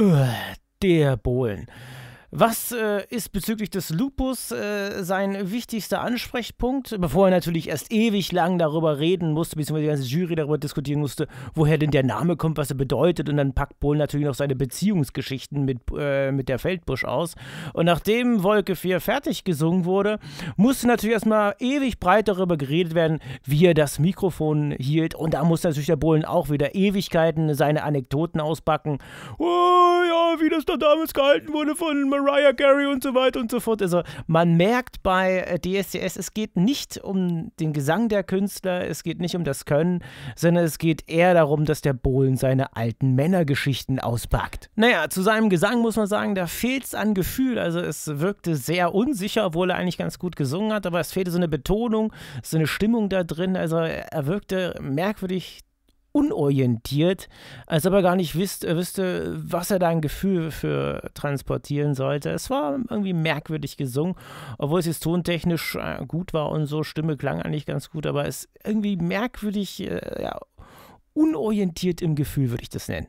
äh, øh, der Bohlen. Was äh, ist bezüglich des Lupus äh, sein wichtigster Ansprechpunkt, bevor er natürlich erst ewig lang darüber reden musste, beziehungsweise die ganze Jury darüber diskutieren musste, woher denn der Name kommt, was er bedeutet? Und dann packt Pohl natürlich noch seine Beziehungsgeschichten mit, äh, mit der Feldbusch aus. Und nachdem Wolke 4 fertig gesungen wurde, musste natürlich erstmal ewig breit darüber geredet werden, wie er das Mikrofon hielt. Und da musste natürlich der Bohlen auch wieder Ewigkeiten seine Anekdoten auspacken. Oh ja, wie das da damals gehalten wurde von Mariah Carey und so weiter und so fort. Also man merkt bei äh, DSDS, es geht nicht um den Gesang der Künstler, es geht nicht um das Können, sondern es geht eher darum, dass der Bohlen seine alten Männergeschichten auspackt. Naja, zu seinem Gesang muss man sagen, da fehlt es an Gefühl. Also es wirkte sehr unsicher, obwohl er eigentlich ganz gut gesungen hat, aber es fehlte so eine Betonung, so eine Stimmung da drin. Also er wirkte merkwürdig unorientiert, als ob er gar nicht wisst, äh, wüsste, was er da ein Gefühl für transportieren sollte. Es war irgendwie merkwürdig gesungen, obwohl es jetzt tontechnisch äh, gut war und so, Stimme klang eigentlich ganz gut, aber es ist irgendwie merkwürdig, äh, ja, unorientiert im Gefühl, würde ich das nennen.